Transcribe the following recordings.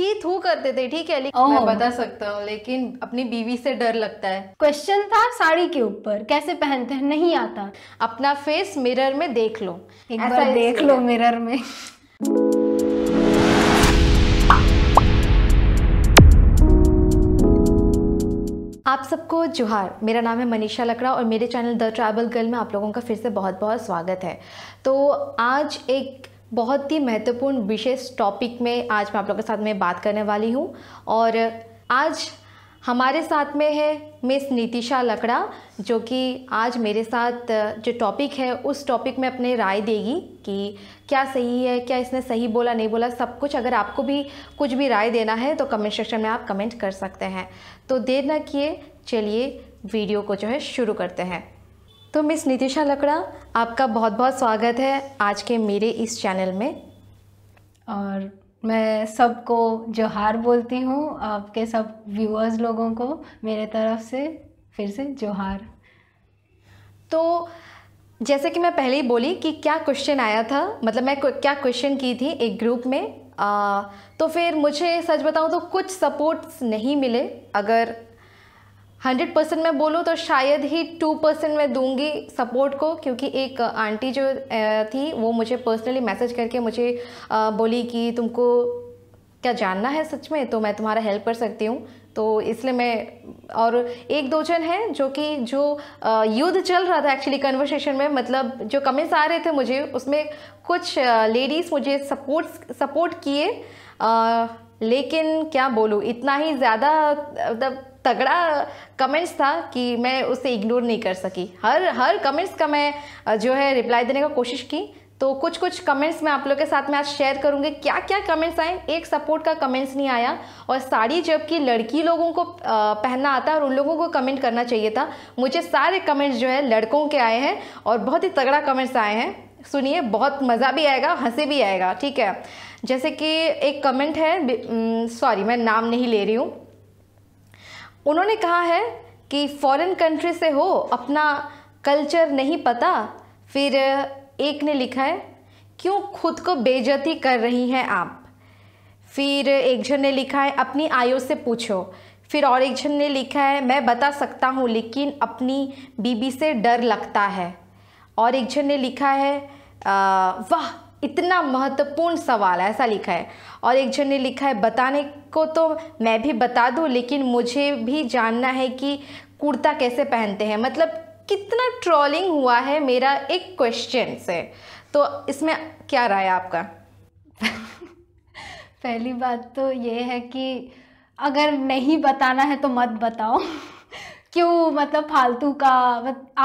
अच्छी थू करते थे ठीक है लेकिन मैं बता सकता हूँ लेकिन अपनी बीवी से डर लगता है क्वेश्चन था साड़ी के ऊपर कैसे पहनते हैं नहीं आता अपना फेस मिरर में देख लो एक बार देख लो मिरर में आप सबको जोहार मेरा नाम है मनीषा लकड़ा और मेरे चैनल द ट्रैवल गर्ल में आप लोगों का फिर से बहुत बहुत स्वागत है तो आज एक बहुत ही महत्वपूर्ण विशेष टॉपिक में आज मैं आप लोगों के साथ में बात करने वाली हूँ और आज हमारे साथ में है मिस नीतिशा लकड़ा जो कि आज मेरे साथ जो टॉपिक है उस टॉपिक में अपने राय देगी कि क्या सही है क्या इसने सही बोला नहीं बोला सब कुछ अगर आपको भी कुछ भी राय देना है तो कमेंट सेक्शन में आप कमेंट कर सकते हैं तो देर ना किए चलिए वीडियो को जो है शुरू करते हैं तो मिस नितिशा लकड़ा आपका बहुत बहुत स्वागत है आज के मेरे इस चैनल में और मैं सबको जोहार बोलती हूँ आपके सब व्यूअर्स लोगों को मेरे तरफ से फिर से जोहार तो जैसे कि मैं पहले ही बोली कि क्या क्वेश्चन आया था मतलब मैं क्या क्वेश्चन की थी एक ग्रुप में आ, तो फिर मुझे सच बताऊँ तो कुछ सपोर्ट्स नहीं मिले अगर हंड्रेड परसेंट मैं बोलूँ तो शायद ही टू परसेंट मैं दूंगी सपोर्ट को क्योंकि एक आंटी जो थी वो मुझे पर्सनली मैसेज करके मुझे बोली कि तुमको क्या जानना है सच में तो मैं तुम्हारा हेल्प कर सकती हूँ तो इसलिए मैं और एक दो जन हैं जो कि जो युद्ध चल रहा था एक्चुअली कन्वर्सेशन में मतलब जो कमेंट्स आ रहे थे मुझे उसमें कुछ लेडीज़ मुझे सपोर्ट सपोर्ट किए लेकिन क्या बोलूँ इतना ही ज़्यादा मतलब तगड़ा कमेंट्स था कि मैं उसे इग्नोर नहीं कर सकी हर हर कमेंट्स का मैं जो है रिप्लाई देने का कोशिश की तो कुछ कुछ कमेंट्स मैं आप लोग के साथ में आज शेयर करूंगी क्या क्या कमेंट्स आए एक सपोर्ट का कमेंट्स नहीं आया और साड़ी जबकि लड़की लोगों को पहनना आता है और उन लोगों को कमेंट करना चाहिए था मुझे सारे कमेंट्स जो है लड़कों के आए हैं और बहुत ही तगड़ा कमेंट्स आए हैं सुनिए बहुत मज़ा भी आएगा हंसी भी आएगा ठीक है जैसे कि एक कमेंट है सॉरी मैं नाम नहीं ले रही हूँ उन्होंने कहा है कि फॉरेन कंट्री से हो अपना कल्चर नहीं पता फिर एक ने लिखा है क्यों खुद को बेजती कर रही हैं आप फिर एक जन ने लिखा है अपनी आयु से पूछो फिर और एक जन ने लिखा है मैं बता सकता हूँ लेकिन अपनी बीबी से डर लगता है और एक जन ने लिखा है वाह इतना महत्वपूर्ण सवाल ऐसा लिखा है और एक जन ने लिखा है बताने को तो मैं भी बता दूँ लेकिन मुझे भी जानना है कि कुर्ता कैसे पहनते हैं मतलब कितना ट्रॉलिंग हुआ है मेरा एक क्वेश्चन से तो इसमें क्या राय है आपका पहली बात तो ये है कि अगर नहीं बताना है तो मत बताओ क्यों मतलब फालतू का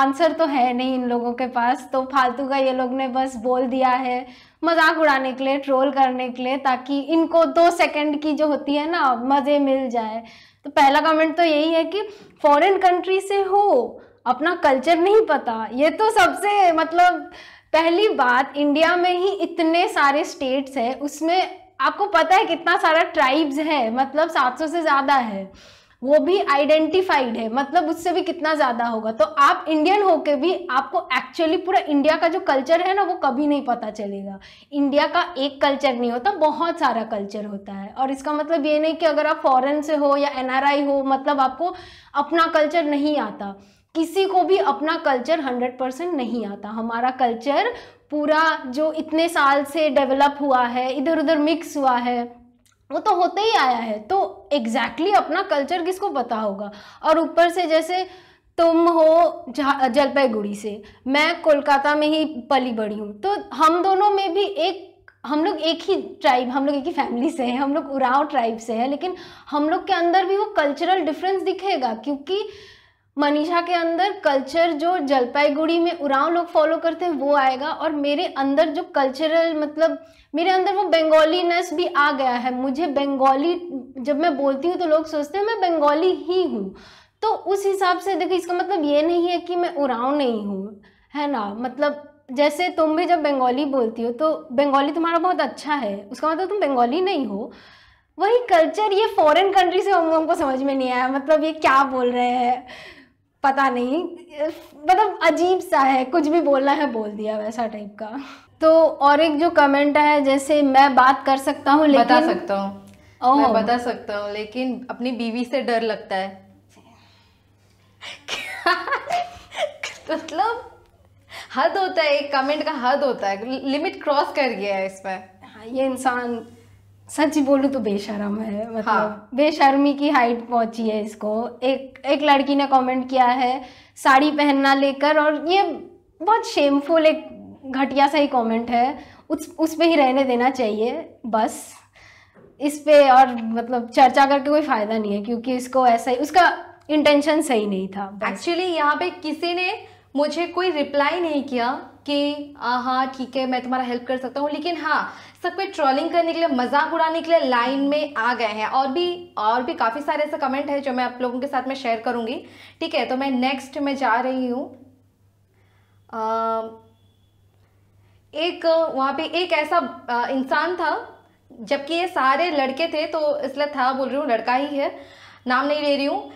आंसर तो है नहीं इन लोगों के पास तो फालतू का ये लोग ने बस बोल दिया है मजाक उड़ाने के लिए ट्रोल करने के लिए ताकि इनको दो सेकंड की जो होती है ना मज़े मिल जाए तो पहला कमेंट तो यही है कि फॉरेन कंट्री से हो अपना कल्चर नहीं पता ये तो सबसे मतलब पहली बात इंडिया में ही इतने सारे स्टेट्स हैं उसमें आपको पता है कितना सारा ट्राइब्स है मतलब 700 से ज़्यादा है वो भी आइडेंटिफाइड है मतलब उससे भी कितना ज्यादा होगा तो आप इंडियन होके भी आपको एक्चुअली पूरा इंडिया का जो कल्चर है ना वो कभी नहीं पता चलेगा इंडिया का एक कल्चर नहीं होता बहुत सारा कल्चर होता है और इसका मतलब ये नहीं कि अगर आप फॉरेन से हो या एन हो मतलब आपको अपना कल्चर नहीं आता किसी को भी अपना कल्चर हंड्रेड परसेंट नहीं आता हमारा कल्चर पूरा जो इतने साल से डेवलप हुआ है इधर उधर मिक्स हुआ है वो तो होते ही आया है तो एग्जैक्टली exactly अपना कल्चर किसको पता होगा और ऊपर से जैसे तुम हो जलपाईगुड़ी से मैं कोलकाता में ही पली बड़ी हूँ तो हम दोनों में भी एक हम लोग एक ही ट्राइब हम लोग एक ही फैमिली से हैं हम लोग उराव ट्राइब से हैं लेकिन हम लोग के अंदर भी वो कल्चरल डिफरेंस दिखेगा क्योंकि मनीषा के अंदर कल्चर जो जलपाईगुड़ी में उराव लोग फॉलो करते हैं वो आएगा और मेरे अंदर जो कल्चरल मतलब मेरे अंदर वो बंगालीनेस भी आ गया है मुझे बंगाली जब मैं बोलती हूँ तो लोग सोचते हैं मैं बंगाली ही हूँ तो उस हिसाब से देखो इसका मतलब ये नहीं है कि मैं उराव नहीं हूँ है ना मतलब जैसे तुम भी जब बंगाली बोलती हो तो बंगाली तुम्हारा बहुत अच्छा है उसका मतलब तुम बंगाली नहीं हो वही कल्चर ये फॉरेन कंट्री से हम हमको समझ में नहीं आया मतलब ये क्या बोल रहे हैं पता नहीं मतलब अजीब सा है कुछ भी बोलना है बोल दिया वैसा टाइप का तो और एक जो कमेंट है जैसे मैं बात कर सकता हूँ लेकिन बता सकता हूँ मैं बता सकता हूँ लेकिन अपनी बीवी से डर लगता है मतलब हद होता है एक कमेंट का हद होता है लिमिट क्रॉस कर गया है इसमें हाँ ये इंसान सच बोलूँ तो बेशरम है मतलब हाँ. बेशर्मी की हाइट पहुंची है इसको एक एक लड़की ने कमेंट किया है साड़ी पहनना लेकर और ये बहुत शेमफुल एक घटिया सा ही कमेंट है उस उस पर ही रहने देना चाहिए बस इस पे और मतलब चर्चा करके कोई फ़ायदा नहीं है क्योंकि इसको ऐसा ही उसका इंटेंशन सही नहीं था एक्चुअली यहाँ पे किसी ने मुझे कोई रिप्लाई नहीं किया कि हाँ ठीक है मैं तुम्हारा हेल्प कर सकता हूँ लेकिन हाँ सब पे ट्रोलिंग करने के लिए मजाक उड़ाने के लिए लाइन में आ गए हैं और भी और भी काफ़ी सारे ऐसे कमेंट है जो मैं आप लोगों के साथ में शेयर करूंगी ठीक है तो मैं नेक्स्ट में जा रही हूँ एक वहाँ पे एक ऐसा इंसान था जबकि ये सारे लड़के थे तो इसलिए था बोल रही हूँ लड़का ही है नाम नहीं ले रही हूँ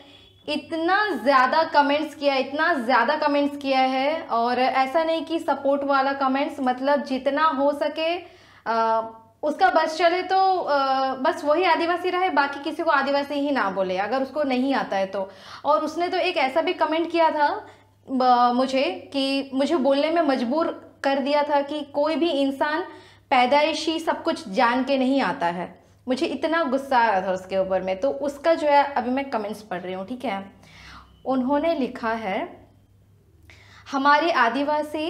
इतना ज़्यादा कमेंट्स किया इतना ज़्यादा कमेंट्स किया है और ऐसा नहीं कि सपोर्ट वाला कमेंट्स मतलब जितना हो सके उसका बस चले तो आ, बस वही आदिवासी रहे बाकी किसी को आदिवासी ही ना बोले अगर उसको नहीं आता है तो और उसने तो एक ऐसा भी कमेंट किया था मुझे कि मुझे बोलने में मजबूर कर दिया था कि कोई भी इंसान पैदाइशी सब कुछ जान के नहीं आता है मुझे इतना गुस्सा आ रहा था उसके ऊपर में तो उसका जो है अभी मैं कमेंट्स पढ़ रही हूँ ठीक है उन्होंने लिखा है हमारे आदिवासी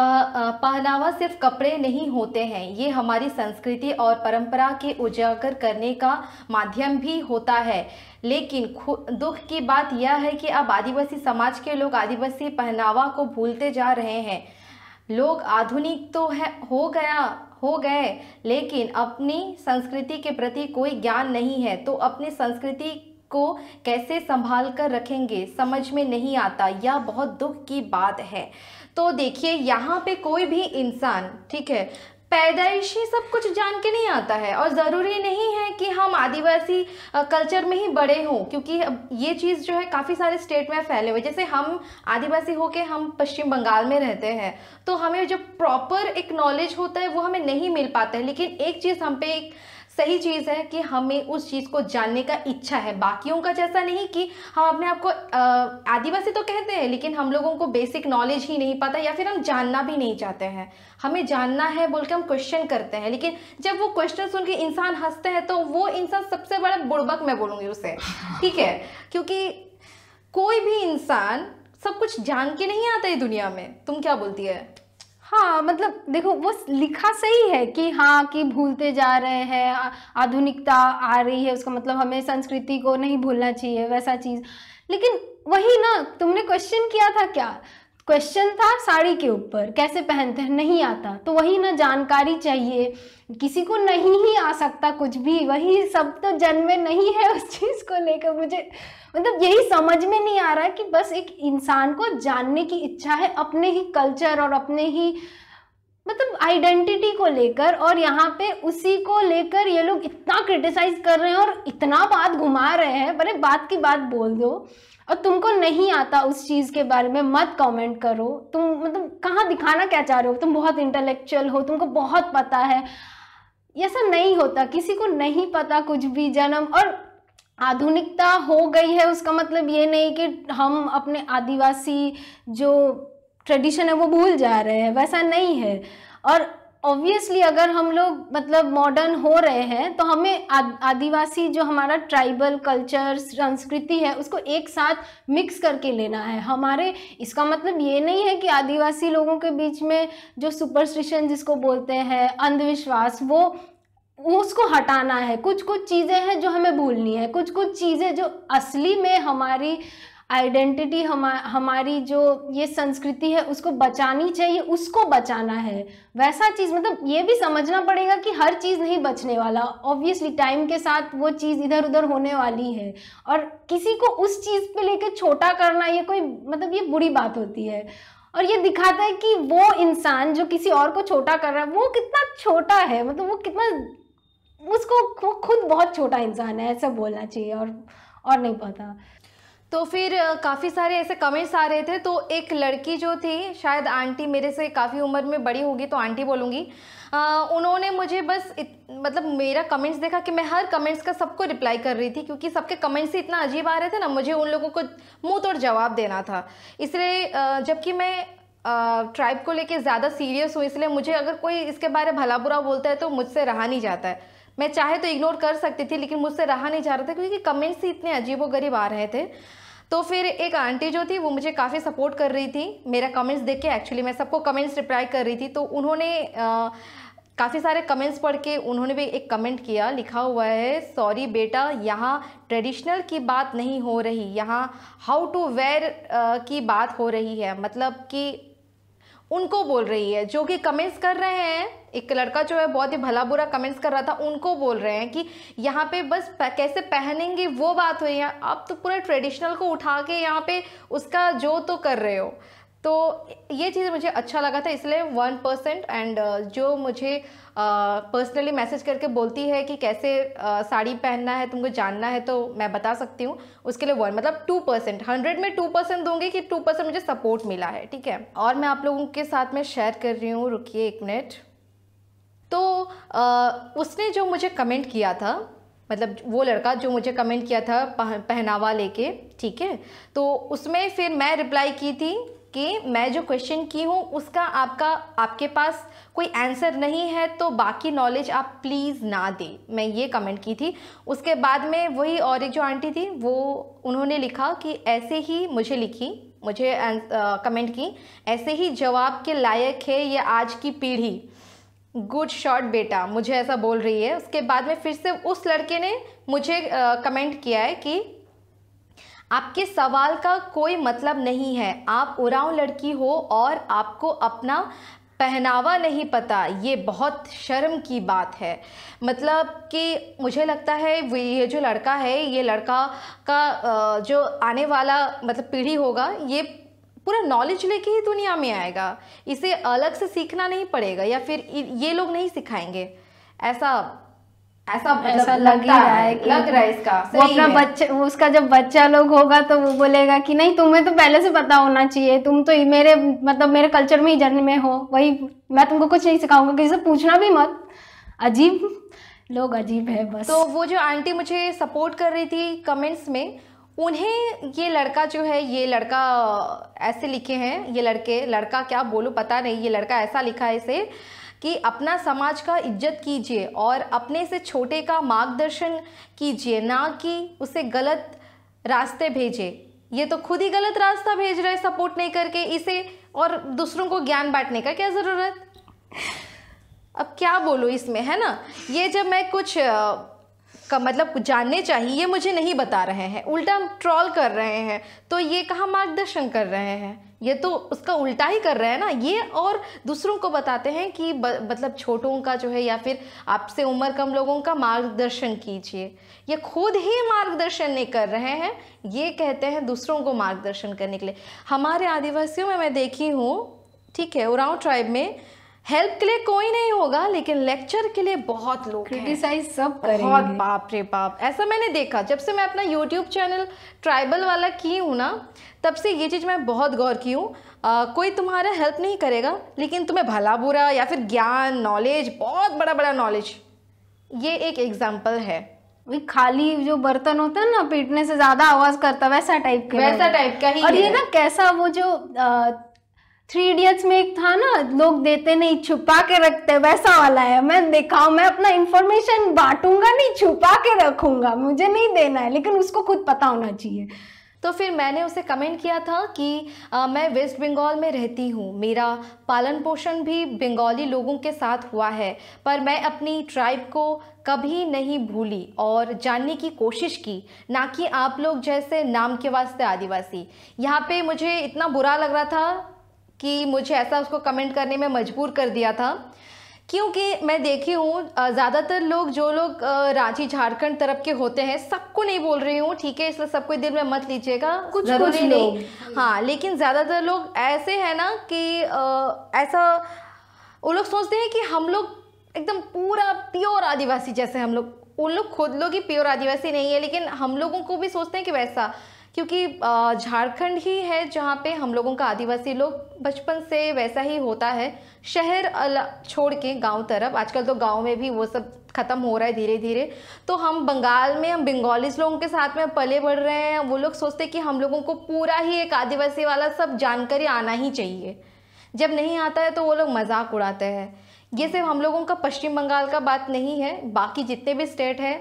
पहनावा सिर्फ कपड़े नहीं होते हैं ये हमारी संस्कृति और परंपरा के उजागर करने का माध्यम भी होता है लेकिन दुख की बात यह है कि अब आदिवासी समाज के लोग आदिवासी पहनावा को भूलते जा रहे हैं लोग आधुनिक तो है हो गया हो गए लेकिन अपनी संस्कृति के प्रति कोई ज्ञान नहीं है तो अपनी संस्कृति को कैसे संभाल कर रखेंगे समझ में नहीं आता यह बहुत दुख की बात है तो देखिए यहाँ पे कोई भी इंसान ठीक है पैदाइशी सब कुछ जान के नहीं आता है और ज़रूरी नहीं है कि हम आदिवासी कल्चर में ही बड़े हों क्योंकि ये चीज़ जो है काफ़ी सारे स्टेट में फैले हुए जैसे हम आदिवासी होके हम पश्चिम बंगाल में रहते हैं तो हमें जो प्रॉपर एक नॉलेज होता है वो हमें नहीं मिल पाता है लेकिन एक चीज़ हम पे एक सही चीज़ है कि हमें उस चीज़ को जानने का इच्छा है बाकियों का जैसा नहीं कि हम अपने आप को आदिवासी तो कहते हैं लेकिन हम लोगों को बेसिक नॉलेज ही नहीं पता या फिर हम जानना भी नहीं चाहते हैं हमें जानना है बोल के हम क्वेश्चन करते हैं लेकिन जब वो क्वेश्चन सुन के इंसान हंसते हैं तो वो इंसान सबसे बड़ा बुड़बक मैं बोलूँगी उसे ठीक है क्योंकि कोई भी इंसान सब कुछ जान के नहीं आता है दुनिया में तुम क्या बोलती है हाँ मतलब देखो वो लिखा सही है कि हाँ कि भूलते जा रहे हैं आधुनिकता आ रही है उसका मतलब हमें संस्कृति को नहीं भूलना चाहिए वैसा चीज़ लेकिन वही ना तुमने क्वेश्चन किया था क्या क्वेश्चन था साड़ी के ऊपर कैसे पहनते हैं नहीं आता तो वही ना जानकारी चाहिए किसी को नहीं ही आ सकता कुछ भी वही सब तो जन्मे नहीं है उस चीज़ को लेकर मुझे मतलब यही समझ में नहीं आ रहा कि बस एक इंसान को जानने की इच्छा है अपने ही कल्चर और अपने ही मतलब आइडेंटिटी को लेकर और यहाँ पे उसी को लेकर ये लोग इतना क्रिटिसाइज कर रहे हैं और इतना बात घुमा रहे हैं अरे बात की बात बोल दो और तुमको नहीं आता उस चीज़ के बारे में मत कमेंट करो तुम मतलब कहाँ दिखाना क्या चाह रहे हो तुम बहुत इंटेलेक्चुअल हो तुमको बहुत पता है ऐसा नहीं होता किसी को नहीं पता कुछ भी जन्म और आधुनिकता हो गई है उसका मतलब ये नहीं कि हम अपने आदिवासी जो ट्रेडिशन है वो भूल जा रहे हैं वैसा नहीं है और ऑब्वियसली अगर हम लोग मतलब मॉडर्न हो रहे हैं तो हमें आदिवासी जो हमारा ट्राइबल कल्चर संस्कृति है उसको एक साथ मिक्स करके लेना है हमारे इसका मतलब ये नहीं है कि आदिवासी लोगों के बीच में जो सुपरस्टिशन जिसको बोलते हैं अंधविश्वास वो उसको हटाना है कुछ कुछ चीज़ें हैं जो हमें भूलनी है कुछ कुछ चीज़ें जो असली में हमारी आइडेंटिटी हम हमारी जो ये संस्कृति है उसको बचानी चाहिए उसको बचाना है वैसा चीज़ मतलब ये भी समझना पड़ेगा कि हर चीज़ नहीं बचने वाला ऑब्वियसली टाइम के साथ वो चीज़ इधर उधर होने वाली है और किसी को उस चीज़ पे लेके छोटा करना ये कोई मतलब ये बुरी बात होती है और ये दिखाता है कि वो इंसान जो किसी और को छोटा कर रहा है वो कितना छोटा है मतलब वो कितना उसको वो खुद बहुत छोटा इंसान है ऐसा बोलना चाहिए और और नहीं पता तो फिर काफ़ी सारे ऐसे कमेंट्स आ रहे थे तो एक लड़की जो थी शायद आंटी मेरे से काफ़ी उम्र में बड़ी होगी तो आंटी बोलूँगी उन्होंने मुझे बस इत, मतलब मेरा कमेंट्स देखा कि मैं हर कमेंट्स का सबको रिप्लाई कर रही थी क्योंकि सबके कमेंट्स ही इतना अजीब आ रहे थे ना मुझे उन लोगों को मुँह तोड़ जवाब देना था इसलिए जबकि मैं ट्राइब को लेकर ज़्यादा सीरियस हूँ इसलिए मुझे अगर कोई इसके बारे भला बुरा बोलता है तो मुझसे रहा नहीं जाता है मैं चाहे तो इग्नोर कर सकती थी लेकिन मुझसे रहा नहीं जा रहा था क्योंकि कमेंट्स ही इतने अजीब गरीब आ रहे थे तो फिर एक आंटी जो थी वो मुझे काफ़ी सपोर्ट कर रही थी मेरा कमेंट्स देख के एक्चुअली मैं सबको कमेंट्स रिप्लाई कर रही थी तो उन्होंने काफ़ी सारे कमेंट्स पढ़ के उन्होंने भी एक कमेंट किया लिखा हुआ है सॉरी बेटा यहाँ ट्रेडिशनल की बात नहीं हो रही यहाँ हाउ टू वेयर की बात हो रही है मतलब कि उनको बोल रही है जो कि कमेंट्स कर रहे हैं एक लड़का जो है बहुत ही भला बुरा कमेंट्स कर रहा था उनको बोल रहे हैं कि यहाँ पे बस कैसे पहनेंगे वो बात हुई है आप तो पूरा ट्रेडिशनल को उठा के यहाँ पे उसका जो तो कर रहे हो तो ये चीज़ मुझे अच्छा लगा था इसलिए वन परसेंट एंड जो मुझे पर्सनली मैसेज करके बोलती है कि कैसे uh, साड़ी पहनना है तुमको जानना है तो मैं बता सकती हूँ उसके लिए वन मतलब टू परसेंट हंड्रेड में टू परसेंट दूंगी कि टू परसेंट मुझे सपोर्ट मिला है ठीक है और मैं आप लोगों के साथ में शेयर कर रही हूँ रुकिए एक मिनट तो आ, उसने जो मुझे कमेंट किया था मतलब वो लड़का जो मुझे कमेंट किया था पहनावा लेके ठीक है तो उसमें फिर मैं रिप्लाई की थी कि मैं जो क्वेश्चन की हूँ उसका आपका आपके पास कोई आंसर नहीं है तो बाकी नॉलेज आप प्लीज़ ना दें मैं ये कमेंट की थी उसके बाद में वही और एक जो आंटी थी वो उन्होंने लिखा कि ऐसे ही मुझे लिखी मुझे कमेंट की ऐसे ही जवाब के लायक है ये आज की पीढ़ी गुड शॉट बेटा मुझे ऐसा बोल रही है उसके बाद में फिर से उस लड़के ने मुझे कमेंट किया है कि आपके सवाल का कोई मतलब नहीं है आप उड़ाऊ लड़की हो और आपको अपना पहनावा नहीं पता ये बहुत शर्म की बात है मतलब कि मुझे लगता है ये जो लड़का है ये लड़का का जो आने वाला मतलब पीढ़ी होगा ये पूरा नॉलेज लेके ही दुनिया में आएगा इसे अलग से सीखना नहीं पड़ेगा या फिर ये लोग नहीं सिखाएंगे ऐसा ऐसा मतलब ऐसा लग रहा है कि लग रहा है इसका सही वो अपना बच्चा उसका जब बच्चा लोग होगा तो वो बोलेगा कि नहीं तुम्हें तो पहले से पता होना चाहिए तुम तो मेरे मतलब मेरे कल्चर में ही जन्म में हो वही मैं तुमको कुछ नहीं सिखाऊंगा किसी से पूछना भी मत अजीब लोग अजीब है बस तो वो जो आंटी मुझे सपोर्ट कर रही थी कमेंट्स में उन्हें ये लड़का जो है ये लड़का ऐसे लिखे हैं ये लड़के लड़का क्या बोलूँ पता नहीं ये लड़का ऐसा लिखा है इसे कि अपना समाज का इज्जत कीजिए और अपने से छोटे का मार्गदर्शन कीजिए ना कि उसे गलत रास्ते भेजे ये तो खुद ही गलत रास्ता भेज रहे सपोर्ट नहीं करके इसे और दूसरों को ज्ञान बांटने का क्या ज़रूरत अब क्या बोलो इसमें है ना ये जब मैं कुछ का मतलब जानने चाहिए ये मुझे नहीं बता रहे हैं उल्टा ट्रॉल कर रहे हैं तो ये कहाँ मार्गदर्शन कर रहे हैं ये तो उसका उल्टा ही कर रहे हैं ना ये और दूसरों को बताते हैं कि मतलब छोटों का जो है या फिर आपसे उम्र कम लोगों का मार्गदर्शन कीजिए ये खुद ही मार्गदर्शन नहीं कर रहे हैं ये कहते हैं दूसरों को मार्गदर्शन करने के लिए हमारे आदिवासियों में मैं देखी हूँ ठीक है उराव ट्राइब में हेल्प के लिए कोई नहीं होगा लेकिन लेक्चर के लिए बहुत लोग क्रिटिसाइज सब करेंगे बहुत बाप रे बाप ऐसा मैंने देखा जब से मैं अपना यूट्यूब चैनल ट्राइबल वाला की हूँ ना तब से ये चीज़ मैं बहुत गौर की हूँ कोई तुम्हारा हेल्प नहीं करेगा लेकिन तुम्हें भला बुरा या फिर ज्ञान नॉलेज बहुत बड़ा बड़ा नॉलेज ये एक एग्जाम्पल है खाली जो बर्तन होता है ना पीटने से ज्यादा आवाज करता वैसा टाइप का वैसा टाइप का ही और ये ना कैसा वो जो आ, थ्री इडियट्स में एक था ना लोग देते नहीं छुपा के रखते वैसा वाला है मैं देखा मैं अपना इंफॉर्मेशन बांटूंगा नहीं छुपा के रखूंगा मुझे नहीं देना है लेकिन उसको खुद पता होना चाहिए तो फिर मैंने उसे कमेंट किया था कि आ, मैं वेस्ट बंगाल में रहती हूँ मेरा पालन पोषण भी बंगाली लोगों के साथ हुआ है पर मैं अपनी ट्राइब को कभी नहीं भूली और जानने की कोशिश की ना कि आप लोग जैसे नाम के वास्ते आदिवासी यहाँ पे मुझे इतना बुरा लग रहा था कि मुझे ऐसा उसको कमेंट करने में मजबूर कर दिया था क्योंकि मैं देखी हूँ ज़्यादातर लोग जो लोग रांची झारखंड तरफ के होते हैं सबको नहीं बोल रही हूँ ठीक है इसलिए सबको दिल में मत लीजिएगा कुछ कुछ नहीं हाँ लेकिन ज़्यादातर लोग ऐसे हैं ना कि ऐसा वो लोग सोचते हैं कि हम लोग एकदम पूरा प्योर आदिवासी जैसे हम लोग उन लोग खुद लोग ही प्योर आदिवासी नहीं है लेकिन हम लोगों को भी सोचते हैं कि वैसा क्योंकि झारखंड ही है जहाँ पे हम लोगों का आदिवासी लोग बचपन से वैसा ही होता है शहर छोड़ के गांव तरफ आजकल तो गांव में भी वो सब ख़त्म हो रहा है धीरे धीरे तो हम बंगाल में हम बंगालीज लोगों के साथ में पले बढ़ रहे हैं वो लोग सोचते कि हम लोगों को पूरा ही एक आदिवासी वाला सब जानकारी आना ही चाहिए जब नहीं आता है तो वो लोग मजाक उड़ाते हैं ये सिर्फ हम लोगों का पश्चिम बंगाल का बात नहीं है बाकी जितने भी स्टेट हैं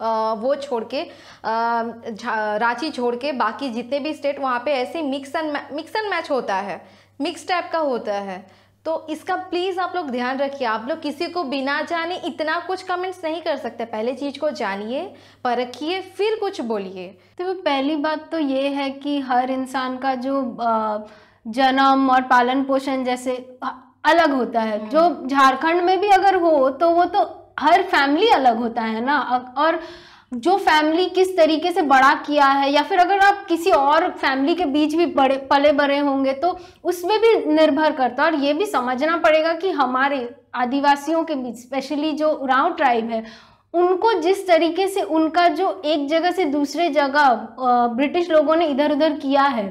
वो छोड़ के रांची छोड़ के बाकी जितने भी स्टेट वहाँ पे ऐसे mix and mix and match होता है मिक्स टाइप का होता है तो इसका प्लीज़ आप लोग ध्यान रखिए आप लोग किसी को बिना जाने इतना कुछ कमेंट्स नहीं कर सकते पहले चीज़ को जानिए परखिए फिर कुछ बोलिए तो पहली बात तो ये है कि हर इंसान का जो जन्म और पालन पोषण जैसे अलग होता है हम्म। जो झारखंड में भी अगर हो तो वो तो हर फैमिली अलग होता है ना और जो फैमिली किस तरीके से बड़ा किया है या फिर अगर आप किसी और फैमिली के बीच भी बड़े पले बड़े होंगे तो उसमें भी निर्भर करता है और ये भी समझना पड़ेगा कि हमारे आदिवासियों के बीच स्पेशली जो राव ट्राइब है उनको जिस तरीके से उनका जो एक जगह से दूसरे जगह ब्रिटिश लोगों ने इधर उधर किया है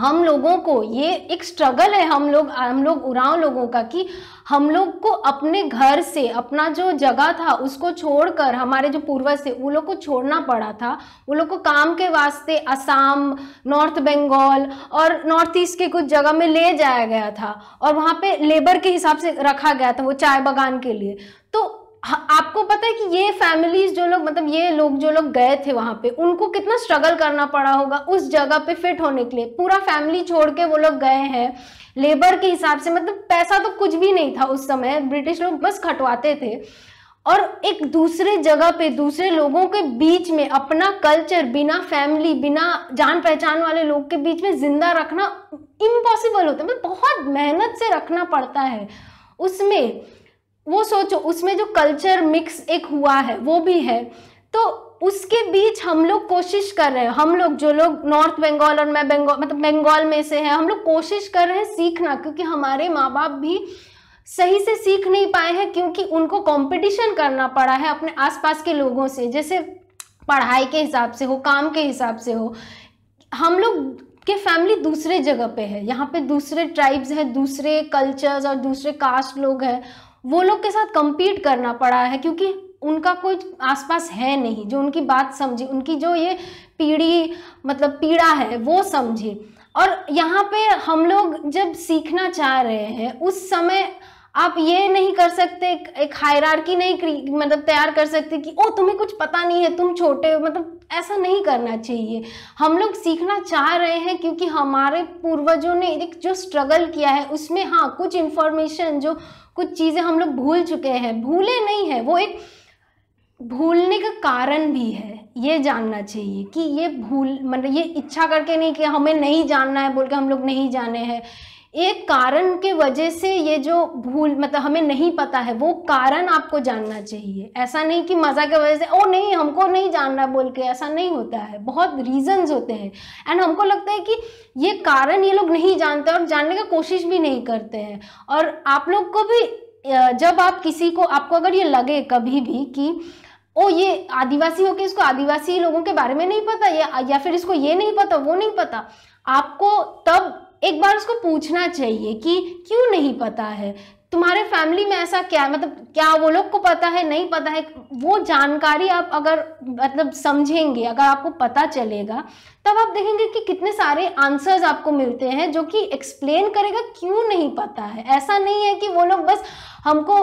हम लोगों को ये एक स्ट्रगल है हम लोग हम लोग उड़ाव लोगों का कि हम लोग को अपने घर से अपना जो जगह था उसको छोड़कर हमारे जो पूर्वज थे वो लोग को छोड़ना पड़ा था वो लोग को काम के वास्ते असम नॉर्थ बंगाल और नॉर्थ ईस्ट के कुछ जगह में ले जाया गया था और वहाँ पे लेबर के हिसाब से रखा गया था वो चाय बागान के लिए तो हाँ, आपको पता है कि ये फैमिलीज जो लोग मतलब ये लोग जो लोग गए थे वहां पे उनको कितना स्ट्रगल करना पड़ा होगा उस जगह पे फिट होने के लिए पूरा फैमिली छोड़ के वो लोग गए हैं लेबर के हिसाब से मतलब पैसा तो कुछ भी नहीं था उस समय ब्रिटिश लोग बस खटवाते थे और एक दूसरे जगह पे दूसरे लोगों के बीच में अपना कल्चर बिना फैमिली बिना जान पहचान वाले लोग के बीच में जिंदा रखना इम्पॉसिबल होता है मतलब बहुत मेहनत से रखना पड़ता है उसमें वो सोचो उसमें जो कल्चर मिक्स एक हुआ है वो भी है तो उसके बीच हम लोग कोशिश कर रहे हैं हम लोग जो लोग नॉर्थ बंगाल और मैं बंगाल मतलब बंगाल में से हैं हम लोग कोशिश कर रहे हैं सीखना क्योंकि हमारे माँ बाप भी सही से सीख नहीं पाए हैं क्योंकि उनको कंपटीशन करना पड़ा है अपने आसपास के लोगों से जैसे पढ़ाई के हिसाब से हो काम के हिसाब से हो हम लोग के फैमिली दूसरे जगह पे है यहाँ पे दूसरे ट्राइब्स है दूसरे कल्चर्स और दूसरे कास्ट लोग हैं वो लोग के साथ कम्पीट करना पड़ा है क्योंकि उनका कोई आसपास है नहीं जो उनकी बात समझे उनकी जो ये पीढ़ी मतलब पीड़ा है वो समझे और यहाँ पे हम लोग जब सीखना चाह रहे हैं उस समय आप ये नहीं कर सकते एक हायरार्की नहीं मतलब तैयार कर सकते कि ओ तुम्हें कुछ पता नहीं है तुम छोटे हो मतलब ऐसा नहीं करना चाहिए हम लोग सीखना चाह रहे हैं क्योंकि हमारे पूर्वजों ने एक जो स्ट्रगल किया है उसमें हाँ कुछ इन्फॉर्मेशन जो कुछ चीज़ें हम लोग भूल चुके हैं भूले नहीं हैं वो एक भूलने का कारण भी है ये जानना चाहिए कि ये भूल मतलब ये इच्छा करके नहीं कि हमें नहीं जानना है बोल के हम लोग नहीं जाने हैं एक कारण के वजह से ये जो भूल मतलब हमें नहीं पता है वो कारण आपको जानना चाहिए ऐसा नहीं कि मज़ा के वजह से ओ नहीं हमको नहीं जानना बोल के ऐसा नहीं होता है बहुत रीजंस होते हैं एंड हमको लगता है कि ये कारण ये लोग नहीं जानते और जानने का कोशिश भी नहीं करते हैं और आप लोग को भी जब आप किसी को आपको अगर ये लगे कभी भी कि ओ ये आदिवासी हो के इसको आदिवासी लोगों के बारे में नहीं पता या या फिर इसको ये नहीं पता वो नहीं पता आपको तब एक बार उसको पूछना चाहिए कि क्यों नहीं पता है तुम्हारे फैमिली में ऐसा क्या है मतलब क्या वो लोग को पता है नहीं पता है वो जानकारी आप अगर मतलब समझेंगे अगर आपको पता चलेगा तब आप देखेंगे कि कितने सारे आंसर्स आपको मिलते हैं जो कि एक्सप्लेन करेगा क्यों नहीं पता है ऐसा नहीं है कि वो लोग बस हमको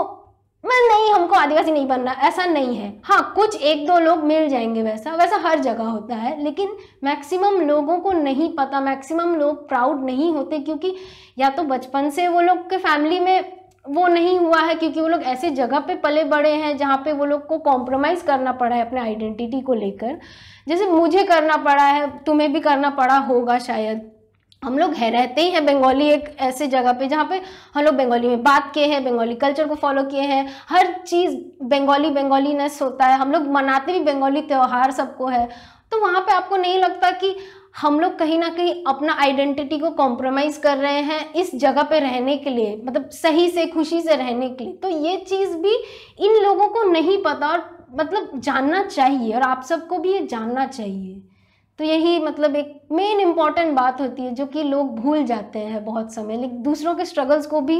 मैं नहीं हमको आदिवासी नहीं बनना ऐसा नहीं है हाँ कुछ एक दो लोग मिल जाएंगे वैसा वैसा हर जगह होता है लेकिन मैक्सिमम लोगों को नहीं पता मैक्सिमम लोग प्राउड नहीं होते क्योंकि या तो बचपन से वो लोग के फैमिली में वो नहीं हुआ है क्योंकि वो लोग ऐसे जगह पे पले बड़े हैं जहाँ पे वो लोग को कॉम्प्रोमाइज़ करना पड़ा है अपने आइडेंटिटी को लेकर जैसे मुझे करना पड़ा है तुम्हें भी करना पड़ा होगा शायद हम लोग है रहते ही हैं बंगाली एक ऐसे जगह पे जहाँ पे हम लोग बंगाली में बात किए हैं बंगाली कल्चर को फॉलो किए हैं हर चीज़ बंगाली बंगालीनेस होता है हम लोग मनाते भी बंगाली त्यौहार सबको है तो वहाँ पे आपको नहीं लगता कि हम लोग कहीं ना कहीं अपना आइडेंटिटी को कॉम्प्रोमाइज़ कर रहे हैं इस जगह पे रहने के लिए मतलब सही से खुशी से रहने के लिए तो ये चीज़ भी इन लोगों को नहीं पता और मतलब जानना चाहिए और आप सबको भी ये जानना चाहिए तो यही मतलब एक मेन इम्पॉर्टेंट बात होती है जो कि लोग भूल जाते हैं बहुत समय लेकिन दूसरों के स्ट्रगल्स को भी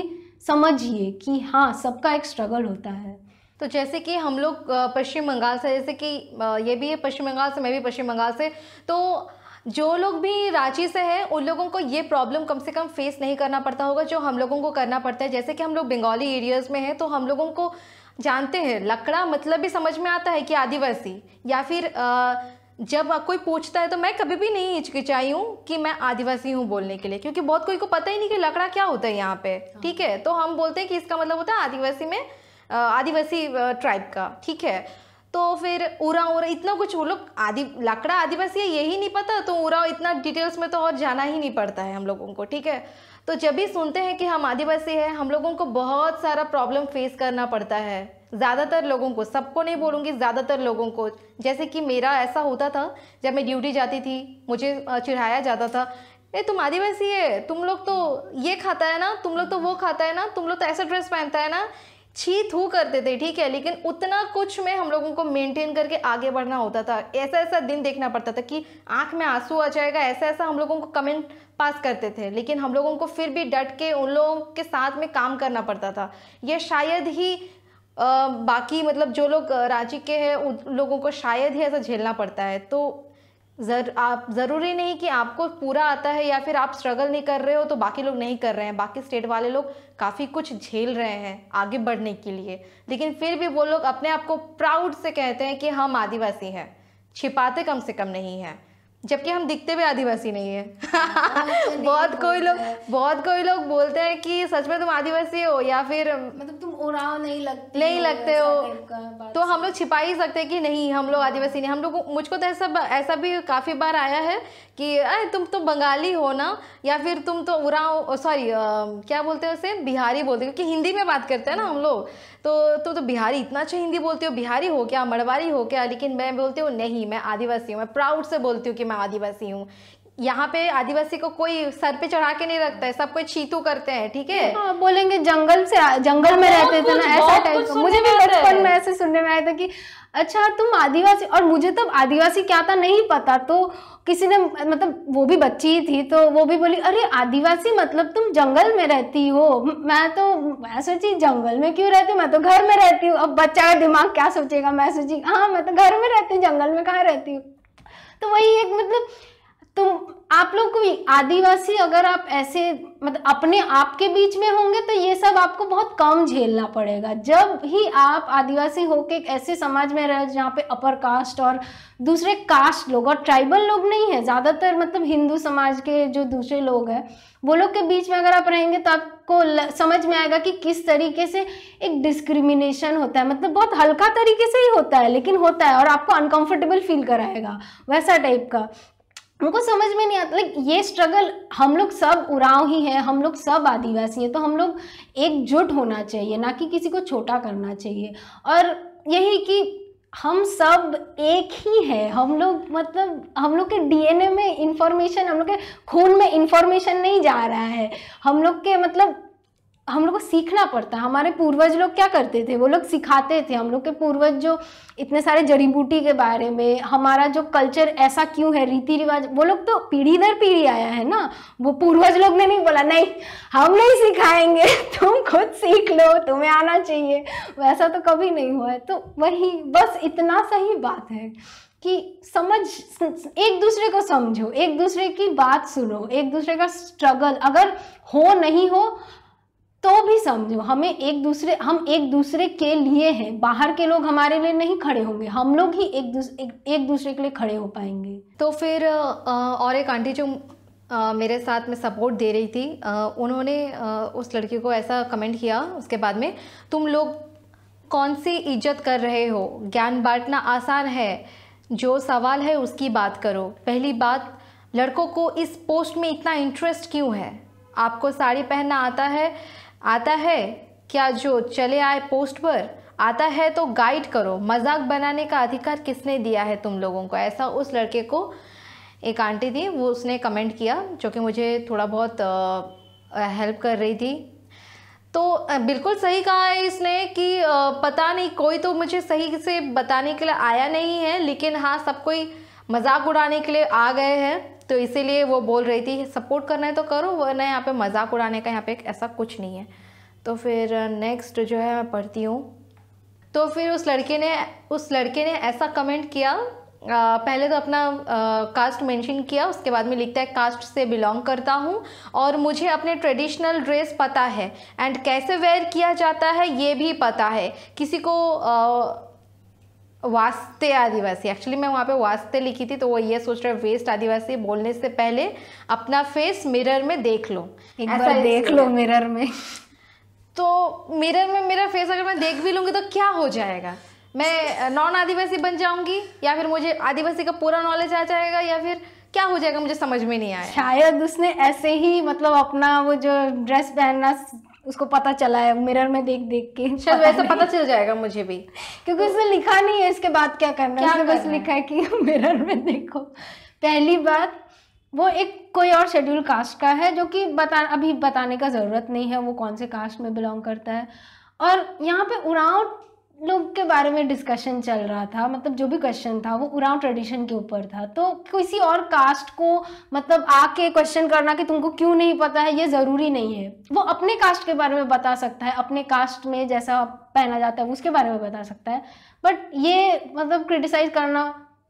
समझिए कि हाँ सबका एक स्ट्रगल होता है तो जैसे कि हम लोग पश्चिम बंगाल से जैसे कि ये भी है पश्चिम बंगाल से मैं भी पश्चिम बंगाल से तो जो लोग भी रांची से हैं उन लोगों को ये प्रॉब्लम कम से कम फेस नहीं करना पड़ता होगा जो हम लोगों को करना पड़ता है जैसे कि हम लोग बंगाली एरियाज़ में हैं तो हम लोगों को जानते हैं लकड़ा मतलब भी समझ में आता है कि आदिवासी या फिर आ, जब कोई पूछता है तो मैं कभी भी नहीं हिचकिचाई हूँ कि मैं आदिवासी हूँ बोलने के लिए क्योंकि बहुत कोई को पता ही नहीं कि लकड़ा क्या होता है यहाँ पे हाँ। ठीक है तो हम बोलते हैं कि इसका मतलब होता है आदिवासी में आदिवासी ट्राइब का ठीक है तो फिर उरा उरा इतना कुछ वो लोग आदि लकड़ा आदिवासी है यही नहीं पता तो उरा इतना डिटेल्स में तो और जाना ही नहीं पड़ता है हम लोगों को ठीक है तो जब भी सुनते हैं कि हम आदिवासी हैं हम लोगों को बहुत सारा प्रॉब्लम फेस करना पड़ता है ज़्यादातर लोगों को सबको नहीं बोलूँगी ज़्यादातर लोगों को जैसे कि मेरा ऐसा होता था जब मैं ड्यूटी जाती थी मुझे चिढ़ाया जाता था ए तुम आदिवासी है तुम लोग तो ये खाता है ना तुम लोग तो वो खाता है ना तुम लोग तो ऐसा ड्रेस पहनता है ना छी थू करते थे ठीक है लेकिन उतना कुछ में हम लोगों को मेंटेन करके आगे बढ़ना होता था ऐसा ऐसा दिन देखना पड़ता था कि आंख में आंसू आ जाएगा ऐसा ऐसा हम लोगों को कमेंट पास करते थे लेकिन हम लोगों को फिर भी डट के उन लोगों के साथ में काम करना पड़ता था यह शायद ही आ, बाकी मतलब जो लोग रांची के हैं उन लोगों को शायद ही ऐसा झेलना पड़ता है तो जर आप ज़रूरी नहीं कि आपको पूरा आता है या फिर आप स्ट्रगल नहीं कर रहे हो तो बाकी लोग नहीं कर रहे हैं बाकी स्टेट वाले लोग काफ़ी कुछ झेल रहे हैं आगे बढ़ने के लिए लेकिन फिर भी वो लोग अपने आप को प्राउड से कहते हैं कि हम आदिवासी हैं छिपाते कम से कम नहीं हैं जबकि हम दिखते भी आदिवासी नहीं है हाँ, बहुत कोई लोग बहुत कोई लोग बोलते हैं कि सच में तुम आदिवासी हो या फिर मतलब तुम उड़ाव नहीं लगते नहीं लगते हो तो हम लोग छिपा ही सकते कि नहीं हम लोग आदिवासी नहीं हम लोग मुझको तो ऐसा ऐसा भी काफ़ी बार आया है कि अरे तुम तो बंगाली हो ना या फिर तुम तो उड़ाव सॉरी क्या बोलते हो उसे बिहारी बोलते हो क्योंकि हिंदी में बात करते हैं ना हम हम्म। लोग तो तुम तो, तो बिहारी इतना अच्छा हिंदी बोलते हो बिहारी हो क्या मड़वारी हो क्या लेकिन मैं बोलती हूँ नहीं मैं आदिवासी हूँ मैं प्राउड से बोलती हूँ कि मैं आदिवासी हूँ यहाँ पे आदिवासी को कोई सर पे चढ़ा के नहीं रखता है सब कोई छीतू करते हैं ठीक है हाँ, बोलेंगे जंगल से जंगल में हाँ, रहते थे ना ऐसा टाइप मुझे भी बचपन में ऐसे सुनने में आया था कि अच्छा तुम आदिवासी और मुझे तब आदिवासी क्या था नहीं पता तो किसी ने मतलब वो भी बच्ची ही थी तो वो भी बोली अरे आदिवासी मतलब तुम जंगल में रहती हो मैं तो मैं सोची जंगल में क्यों रहती हूँ मैं तो घर में रहती हूँ अब बच्चा का दिमाग क्या सोचेगा मैं सोची हाँ मैं तो घर में रहती हूँ जंगल में कहाँ रहती हूँ तो वही एक मतलब तो आप लोग को आदिवासी अगर आप ऐसे मतलब अपने आप के बीच में होंगे तो ये सब आपको बहुत कम झेलना पड़ेगा जब ही आप आदिवासी होके ऐसे समाज में रहे जहाँ पे अपर कास्ट और दूसरे कास्ट लोग और ट्राइबल लोग नहीं है ज़्यादातर मतलब हिंदू समाज के जो दूसरे लोग हैं वो लोग के बीच में अगर आप रहेंगे तो आपको समझ में आएगा कि किस तरीके से एक डिस्क्रिमिनेशन होता है मतलब बहुत हल्का तरीके से ही होता है लेकिन होता है और आपको अनकंफर्टेबल फील कराएगा वैसा टाइप का हमको समझ में नहीं आता लाइक ये स्ट्रगल हम लोग सब उराव ही हैं हम लोग सब आदिवासी हैं तो हम लोग एकजुट होना चाहिए ना कि किसी को छोटा करना चाहिए और यही कि हम सब एक ही है हम लोग मतलब हम लोग के डीएनए में इंफॉर्मेशन हम लोग के खून में इंफॉर्मेशन नहीं जा रहा है हम लोग के मतलब हम लोग को सीखना पड़ता है हमारे पूर्वज लोग क्या करते थे वो लोग सिखाते थे हम लोग के पूर्वज जो इतने सारे जड़ी बूटी के बारे में हमारा जो कल्चर ऐसा क्यों है रीति रिवाज वो लोग तो पीढ़ी दर पीढ़ी आया है ना वो पूर्वज लोग ने नहीं बोला नहीं हम नहीं सिखाएंगे तुम खुद सीख लो तुम्हें आना चाहिए वैसा तो कभी नहीं हुआ है तो वही बस इतना सही बात है कि समझ एक दूसरे को समझो एक दूसरे की बात सुनो एक दूसरे का स्ट्रगल अगर हो नहीं हो तो भी समझो हमें एक दूसरे हम एक दूसरे के लिए हैं बाहर के लोग हमारे लिए नहीं खड़े होंगे हम लोग ही एक दूसरे एक, एक दूसरे के लिए खड़े हो पाएंगे तो फिर और एक आंटी जो मेरे साथ में सपोर्ट दे रही थी उन्होंने उस लड़की को ऐसा कमेंट किया उसके बाद में तुम लोग कौन सी इज्जत कर रहे हो ज्ञान बांटना आसान है जो सवाल है उसकी बात करो पहली बात लड़कों को इस पोस्ट में इतना इंटरेस्ट क्यों है आपको साड़ी पहनना आता है आता है क्या जो चले आए पोस्ट पर आता है तो गाइड करो मजाक बनाने का अधिकार किसने दिया है तुम लोगों को ऐसा उस लड़के को एक आंटी थी वो उसने कमेंट किया जो कि मुझे थोड़ा बहुत हेल्प कर रही थी तो बिल्कुल सही कहा है इसने कि पता नहीं कोई तो मुझे सही से बताने के लिए आया नहीं है लेकिन हाँ सब कोई मजाक उड़ाने के लिए आ गए हैं तो इसीलिए वो बोल रही थी सपोर्ट करना है तो करो वरना यहाँ पे मजाक उड़ाने का यहाँ पे ऐसा कुछ नहीं है तो फिर नेक्स्ट जो है मैं पढ़ती हूँ तो फिर उस लड़के ने उस लड़के ने ऐसा कमेंट किया आ, पहले तो अपना आ, कास्ट मेंशन किया उसके बाद में लिखता है कास्ट से बिलोंग करता हूँ और मुझे अपने ट्रेडिशनल ड्रेस पता है एंड कैसे वेयर किया जाता है ये भी पता है किसी को आ, वास्ते आदिवासी एक्चुअली मैं वहाँ पे वास्ते लिखी थी तो वो ये सोच रहे वेस्ट आदिवासी बोलने से पहले अपना फेस मिरर में देख लो एक बार देख लो मिरर में तो मिरर में मेरा फेस अगर मैं देख भी लूँगी तो क्या हो जाएगा मैं नॉन आदिवासी बन जाऊंगी या फिर मुझे आदिवासी का पूरा नॉलेज आ जाएगा या फिर क्या हो जाएगा मुझे समझ में नहीं आया शायद उसने ऐसे ही मतलब अपना वो जो ड्रेस पहनना उसको पता चला है मिरर में देख देख के शायद वैसे पता चल जाएगा मुझे भी क्योंकि उसने लिखा नहीं है इसके बाद क्या करना है बस लिखा है कि मिरर में देखो पहली बात वो एक कोई और शेड्यूल कास्ट का है जो कि बता अभी बताने का ज़रूरत नहीं है वो कौन से कास्ट में बिलोंग करता है और यहाँ पे उड़ाव लोग के बारे में डिस्कशन चल रहा था मतलब जो भी क्वेश्चन था वो उराव ट्रेडिशन के ऊपर था तो किसी और कास्ट को मतलब आके क्वेश्चन करना कि तुमको क्यों नहीं पता है ये ज़रूरी नहीं है वो अपने कास्ट के बारे में बता सकता है अपने कास्ट में जैसा पहना जाता है उसके बारे में बता सकता है बट ये मतलब क्रिटिसाइज़ करना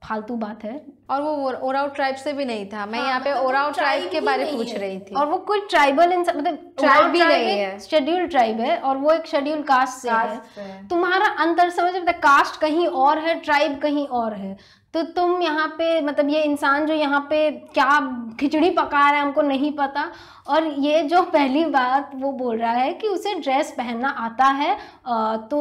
फालतू बात है और वो ओराव ट्राइब से भी नहीं था मैं हाँ, यहाँ पे ओराव ट्राइब मतलब के बारे में पूछ रही थी और वो कोई ट्राइबल मतलब ट्राइब भी नहीं है शेड्यूल ट्राइब है और वो एक शेड्यूल कास्ट से है तुम्हारा अंतर समझ कास्ट मतलब कहीं और है ट्राइब कहीं और है तो तुम यहाँ पे मतलब ये इंसान जो यहाँ पे क्या खिचड़ी पका रहा है हमको नहीं पता और ये जो पहली बात वो बोल रहा है कि उसे ड्रेस पहनना आता है तो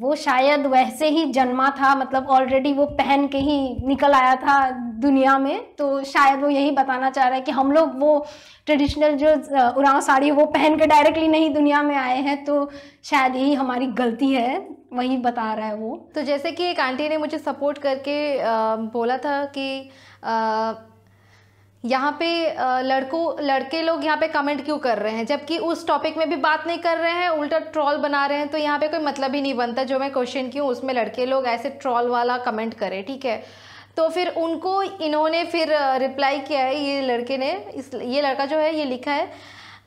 वो शायद वैसे ही जन्मा था मतलब ऑलरेडी वो पहन के ही निकल आया था दुनिया में तो शायद वो यही बताना चाह रहा है कि हम लोग वो ट्रेडिशनल जो उड़ाव साड़ी वो पहन के डायरेक्टली नहीं दुनिया में आए हैं तो शायद यही हमारी गलती है वही बता रहा है वो तो जैसे कि एक आंटी ने मुझे सपोर्ट करके आ, बोला था कि यहाँ पे लड़कों लड़के लोग यहाँ पे कमेंट क्यों कर रहे हैं जबकि उस टॉपिक में भी बात नहीं कर रहे हैं उल्टा ट्रॉल बना रहे हैं तो यहाँ पे कोई मतलब ही नहीं बनता जो मैं क्वेश्चन की उसमें लड़के लोग ऐसे ट्रॉल वाला कमेंट करें ठीक है तो फिर उनको इन्होंने फिर रिप्लाई किया है ये लड़के ने इस ये लड़का जो है ये लिखा है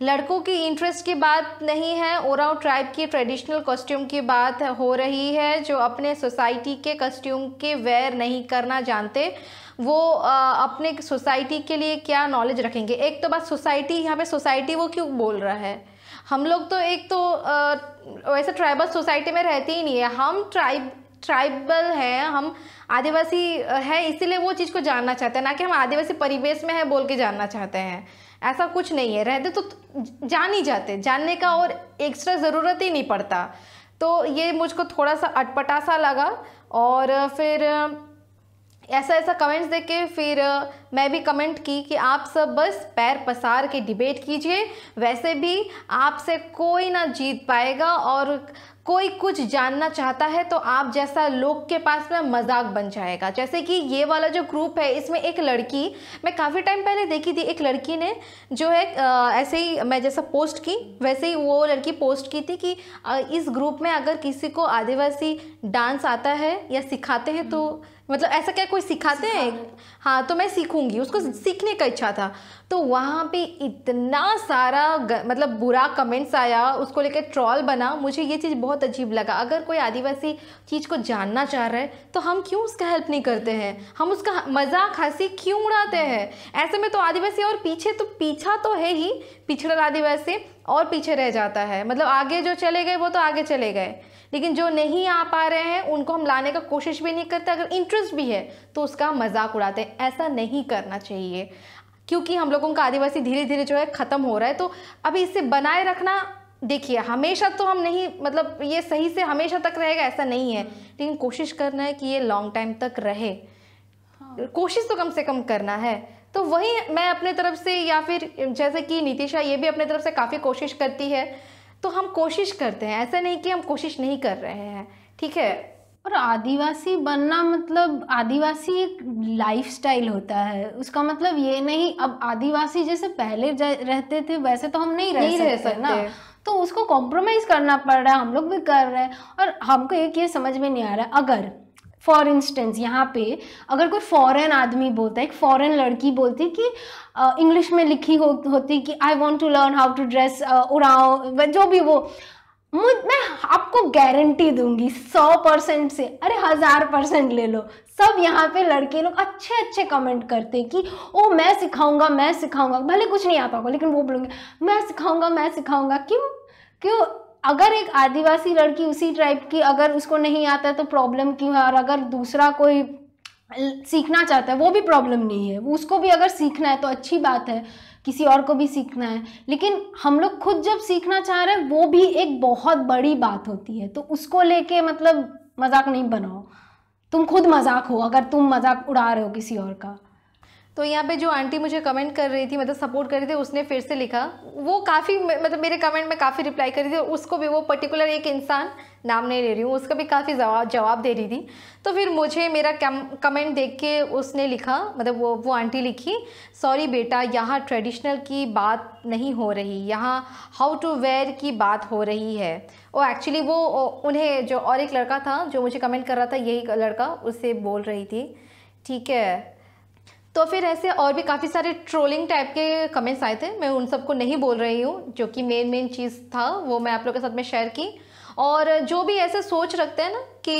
लड़कों की इंटरेस्ट की बात नहीं है ओराव ट्राइब की ट्रेडिशनल कॉस्ट्यूम की बात हो रही है जो अपने सोसाइटी के कॉस्ट्यूम के वेयर नहीं करना जानते वो आ, अपने सोसाइटी के लिए क्या नॉलेज रखेंगे एक तो बात सोसाइटी यहाँ पे सोसाइटी वो क्यों बोल रहा है हम लोग तो एक तो आ, वैसे ट्राइबल सोसाइटी में रहते ही नहीं है हम ट्राइब ट्राइबल हैं हम आदिवासी है इसीलिए वो चीज़ को जानना चाहते हैं ना कि हम आदिवासी परिवेश में है बोल के जानना चाहते हैं ऐसा कुछ नहीं है रहते तो जान ही जाते जानने का और एक्स्ट्रा ज़रूरत ही नहीं पड़ता तो ये मुझको थोड़ा सा अटपटा सा लगा और फिर ऐसा ऐसा कमेंट्स देख के फिर मैं भी कमेंट की कि आप सब बस पैर पसार के डिबेट कीजिए वैसे भी आपसे कोई ना जीत पाएगा और कोई कुछ जानना चाहता है तो आप जैसा लोग के पास में मजाक बन जाएगा जैसे कि ये वाला जो ग्रुप है इसमें एक लड़की मैं काफ़ी टाइम पहले देखी थी एक लड़की ने जो है आ, ऐसे ही मैं जैसा पोस्ट की वैसे ही वो लड़की पोस्ट की थी कि आ, इस ग्रुप में अगर किसी को आदिवासी डांस आता है या सिखाते हैं तो हम्म। मतलब ऐसा क्या कोई सिखाते हैं हाँ तो मैं सीखूँगी सीखूंगी उसको सीखने का इच्छा था तो वहाँ पे इतना सारा मतलब बुरा कमेंट्स आया उसको लेकर ट्रॉल बना मुझे ये चीज़ बहुत अजीब लगा अगर कोई आदिवासी चीज़ को जानना चाह रहा है तो हम क्यों उसका हेल्प नहीं करते हैं हम उसका मजाक हंसी क्यों उड़ाते हैं ऐसे में तो आदिवासी और पीछे तो पीछा तो है ही पिछड़ा आदिवासी और पीछे रह जाता है मतलब आगे जो चले गए वो तो आगे चले गए लेकिन जो नहीं आ पा रहे हैं उनको हम लाने का कोशिश भी नहीं करते अगर इंटरेस्ट भी है तो उसका मजाक उड़ाते हैं ऐसा नहीं करना चाहिए क्योंकि हम लोगों का आदिवासी धीरे धीरे जो है ख़त्म हो रहा है तो अभी इससे बनाए रखना देखिए हमेशा तो हम नहीं मतलब ये सही से हमेशा तक रहेगा ऐसा नहीं है लेकिन कोशिश करना है कि ये लॉन्ग टाइम तक रहे हाँ। कोशिश तो कम से कम करना है तो वही मैं अपने तरफ से या फिर जैसे कि नीतिशा ये भी अपने तरफ से काफ़ी कोशिश करती है तो हम कोशिश करते हैं ऐसा नहीं कि हम कोशिश नहीं कर रहे हैं ठीक है और आदिवासी बनना मतलब आदिवासी एक लाइफ होता है उसका मतलब ये नहीं अब आदिवासी जैसे पहले रहते थे वैसे तो हम नहीं रह नहीं सकते, सकते ना तो उसको कॉम्प्रोमाइज़ करना पड़ रहा है हम लोग भी कर रहे हैं और हमको एक ये समझ में नहीं आ रहा अगर फॉर इंस्टेंस यहाँ पे अगर कोई फॉरेन आदमी बोलता है एक फॉरेन लड़की बोलती कि इंग्लिश uh, में लिखी हो, होती कि I want to learn how to dress उड़ाओ जो भी वो मुझ मैं आपको गारंटी दूंगी सौ परसेंट से अरे हज़ार परसेंट ले लो सब यहाँ पे लड़के लोग अच्छे अच्छे कमेंट करते कि ओ मैं सिखाऊंगा मैं सिखाऊंगा भले कुछ नहीं आता होगा लेकिन वो बोलेंगे मैं सिखाऊंगा मैं सिखाऊंगा क्यों क्यों अगर एक आदिवासी लड़की उसी टाइप की अगर उसको नहीं आता है तो प्रॉब्लम क्यों है और अगर दूसरा कोई सीखना चाहता है वो भी प्रॉब्लम नहीं है उसको भी अगर सीखना है तो अच्छी बात है किसी और को भी सीखना है लेकिन हम लोग खुद जब सीखना चाह रहे हैं वो भी एक बहुत बड़ी बात होती है तो उसको लेके मतलब मजाक नहीं बनाओ तुम खुद मजाक हो अगर तुम मजाक उड़ा रहे हो किसी और का तो यहाँ पे जो आंटी मुझे कमेंट कर रही थी मतलब सपोर्ट कर रही थी उसने फिर से लिखा वो काफ़ी मतलब मेरे कमेंट में काफ़ी रिप्लाई कर रही थी उसको भी वो पर्टिकुलर एक इंसान नाम नहीं ले रही हूँ उसका भी काफ़ी जवाब जवाब दे रही थी तो फिर मुझे मेरा कमेंट देख के उसने लिखा मतलब वो वो आंटी लिखी सॉरी बेटा यहाँ ट्रेडिशनल की बात नहीं हो रही यहाँ हाउ टू वेयर की बात हो रही है वो एक्चुअली वो उन्हें जो और एक लड़का था जो मुझे कमेंट कर रहा था यही लड़का उससे बोल रही थी ठीक है तो फिर ऐसे और भी काफ़ी सारे ट्रोलिंग टाइप के कमेंट्स आए थे मैं उन सबको नहीं बोल रही हूँ जो कि मेन मेन चीज़ था वो मैं आप लोग के साथ में शेयर की और जो भी ऐसे सोच रखते हैं ना कि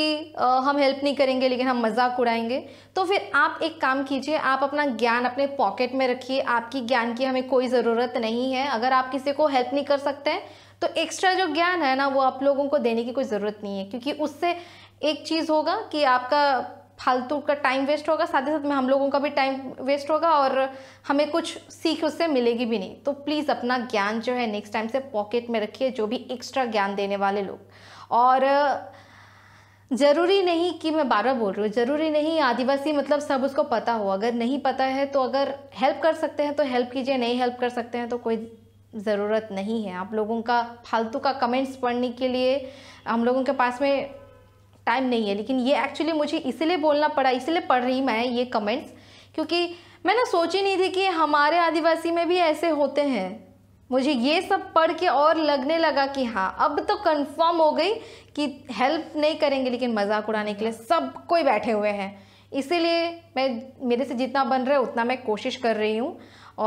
हम हेल्प नहीं करेंगे लेकिन हम मजाक उड़ाएंगे तो फिर आप एक काम कीजिए आप अपना ज्ञान अपने पॉकेट में रखिए आपकी ज्ञान की हमें कोई ज़रूरत नहीं है अगर आप किसी को हेल्प नहीं कर सकते हैं तो एक्स्ट्रा जो ज्ञान है ना वो आप लोगों को देने की कोई ज़रूरत नहीं है क्योंकि उससे एक चीज़ होगा कि आपका फालतू का टाइम वेस्ट होगा साथ ही साथ में हम लोगों का भी टाइम वेस्ट होगा और हमें कुछ सीख उससे मिलेगी भी नहीं तो प्लीज़ अपना ज्ञान जो है नेक्स्ट टाइम से पॉकेट में रखिए जो भी एक्स्ट्रा ज्ञान देने वाले लोग और ज़रूरी नहीं कि मैं बार बार बोल रही हूँ ज़रूरी नहीं आदिवासी मतलब सब उसको पता हो अगर नहीं पता है तो अगर हेल्प कर सकते हैं तो हेल्प कीजिए नहीं हेल्प कर सकते हैं तो कोई ज़रूरत नहीं है आप लोगों का फालतू का कमेंट्स पढ़ने के लिए हम लोगों के पास में टाइम नहीं है लेकिन ये एक्चुअली मुझे इसीलिए बोलना पड़ा इसीलिए पढ़ रही मैं ये कमेंट्स क्योंकि मैंने सोची नहीं थी कि हमारे आदिवासी में भी ऐसे होते हैं मुझे ये सब पढ़ के और लगने लगा कि हाँ अब तो कंफर्म हो गई कि हेल्प नहीं करेंगे लेकिन मजाक उड़ाने के लिए सब कोई बैठे हुए हैं इसीलिए मैं मेरे से जितना बन रहा है उतना मैं कोशिश कर रही हूँ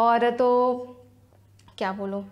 और तो क्या बोलूँ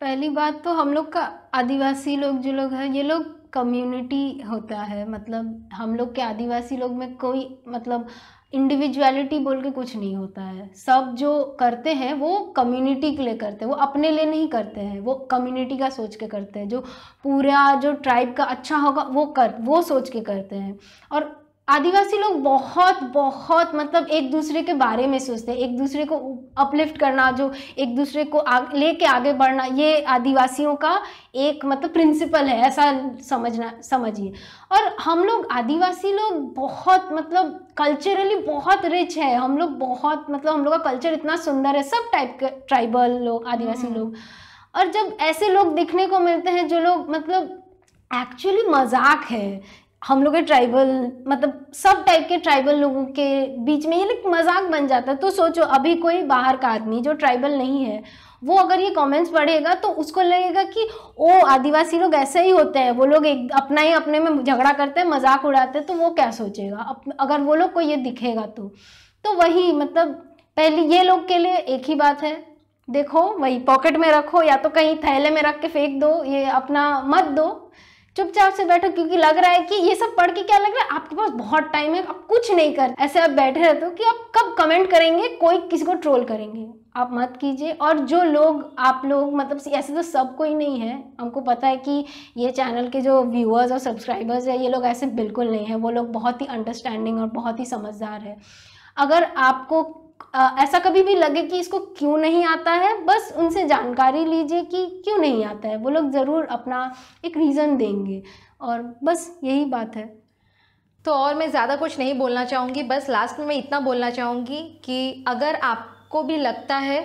पहली बात तो हम लोग का आदिवासी लोग जो लोग हैं ये लोग कम्युनिटी होता है मतलब हम लोग के आदिवासी लोग में कोई मतलब इंडिविजुअलिटी बोल के कुछ नहीं होता है सब जो करते हैं वो कम्युनिटी के लिए करते हैं वो अपने लिए नहीं करते हैं वो कम्युनिटी का सोच के करते हैं जो पूरा जो ट्राइब का अच्छा होगा वो कर वो सोच के करते हैं और आदिवासी लोग बहुत बहुत मतलब एक दूसरे के बारे में सोचते हैं एक दूसरे को अपलिफ्ट करना जो एक दूसरे को ले लेके आगे बढ़ना ये आदिवासियों का एक मतलब प्रिंसिपल है ऐसा समझना समझिए और हम लोग आदिवासी लोग बहुत मतलब कल्चरली बहुत रिच है हम लोग बहुत मतलब हम लोग का कल्चर इतना सुंदर है सब टाइप के ट्राइबल लोग आदिवासी लोग हम्म। और जब ऐसे लोग दिखने को मिलते हैं जो लोग मतलब एक्चुअली मजाक है हम लोग के ट्राइबल मतलब सब टाइप के ट्राइबल लोगों के बीच में ये लाइक मजाक बन जाता है तो सोचो अभी कोई बाहर का आदमी जो ट्राइबल नहीं है वो अगर ये कमेंट्स पढ़ेगा तो उसको लगेगा कि ओ आदिवासी लोग ऐसे ही होते हैं वो लोग एक अपना ही अपने में झगड़ा करते हैं मजाक उड़ाते हैं तो वो क्या सोचेगा अप, अगर वो लोग को ये दिखेगा तो तो वही मतलब पहले ये लोग के लिए एक ही बात है देखो वही पॉकेट में रखो या तो कहीं थैले में रख के फेंक दो ये अपना मत दो चुपचाप से बैठो क्योंकि लग रहा है कि ये सब पढ़ के क्या लग रहा है आपके पास बहुत टाइम है आप कुछ नहीं कर ऐसे आप बैठे रहते हो कि आप कब कमेंट करेंगे कोई किसी को ट्रोल करेंगे आप मत कीजिए और जो लोग आप लोग मतलब ऐसे तो सब कोई नहीं है हमको पता है कि ये चैनल के जो व्यूअर्स और सब्सक्राइबर्स है ये लोग ऐसे बिल्कुल नहीं है वो लोग बहुत ही अंडरस्टैंडिंग और बहुत ही समझदार है अगर आपको आ, ऐसा कभी भी लगे कि इसको क्यों नहीं आता है बस उनसे जानकारी लीजिए कि क्यों नहीं आता है वो लोग ज़रूर अपना एक रीज़न देंगे और बस यही बात है तो और मैं ज़्यादा कुछ नहीं बोलना चाहूँगी बस लास्ट में मैं इतना बोलना चाहूँगी कि अगर आपको भी लगता है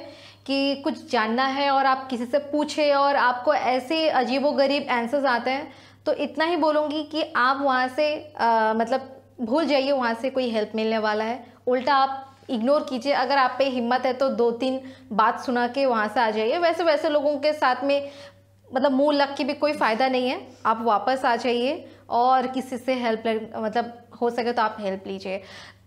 कि कुछ जानना है और आप किसी से पूछे और आपको ऐसे अजीबोगरीब आंसर्स आते हैं तो इतना ही बोलूँगी कि आप वहाँ से आ, मतलब भूल जाइए वहाँ से कोई हेल्प मिलने वाला है उल्टा आप इग्नोर कीजिए अगर आप पे हिम्मत है तो दो तीन बात सुना के वहाँ से आ जाइए वैसे वैसे लोगों के साथ में मतलब मुँह लग के भी कोई फ़ायदा नहीं है आप वापस आ जाइए और किसी से हेल्प मतलब हो सके तो आप हेल्प लीजिए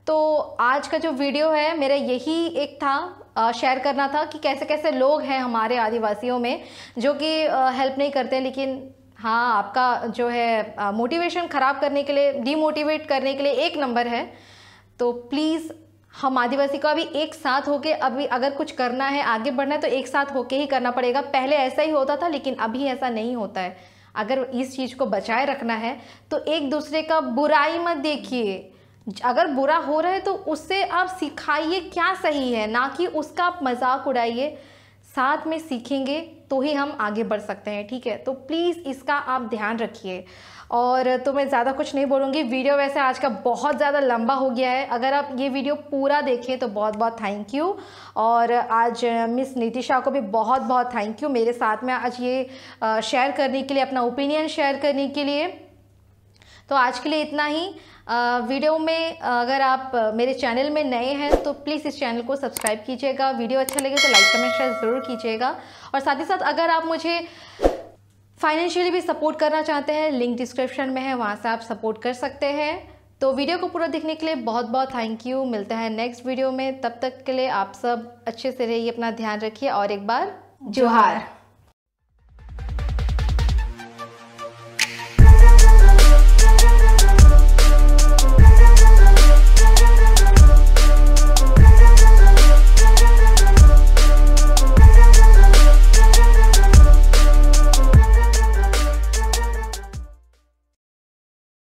तो आज का जो वीडियो है मेरा यही एक था शेयर करना था कि कैसे कैसे लोग हैं हमारे आदिवासियों में जो कि हेल्प नहीं करते लेकिन हाँ आपका जो है मोटिवेशन ख़राब करने के लिए डीमोटिवेट करने के लिए एक नंबर है तो प्लीज़ हम आदिवासी को अभी एक साथ होके अभी अगर कुछ करना है आगे बढ़ना है तो एक साथ होके ही करना पड़ेगा पहले ऐसा ही होता था लेकिन अभी ऐसा नहीं होता है अगर इस चीज़ को बचाए रखना है तो एक दूसरे का बुराई मत देखिए अगर बुरा हो रहा है तो उससे आप सिखाइए क्या सही है ना कि उसका आप मजाक उड़ाइए साथ में सीखेंगे तो ही हम आगे बढ़ सकते हैं ठीक है तो प्लीज़ इसका आप ध्यान रखिए और तो मैं ज़्यादा कुछ नहीं बोलूँगी वीडियो वैसे आज का बहुत ज़्यादा लंबा हो गया है अगर आप ये वीडियो पूरा देखें तो बहुत बहुत थैंक यू और आज मिस नीतिशा को भी बहुत बहुत थैंक यू मेरे साथ में आज ये शेयर करने के लिए अपना ओपिनियन शेयर करने के लिए तो आज के लिए इतना ही वीडियो में अगर आप मेरे चैनल में नए हैं तो प्लीज़ इस चैनल को सब्सक्राइब कीजिएगा वीडियो अच्छा लगे तो लाइक कमेंट शेयर ज़रूर कीजिएगा और साथ ही साथ अगर आप मुझे फाइनेंशियली भी सपोर्ट करना चाहते हैं लिंक डिस्क्रिप्शन में है वहाँ से आप सपोर्ट कर सकते हैं तो वीडियो को पूरा देखने के लिए बहुत बहुत थैंक यू मिलते हैं नेक्स्ट वीडियो में तब तक के लिए आप सब अच्छे से रहिए अपना ध्यान रखिए और एक बार जोहार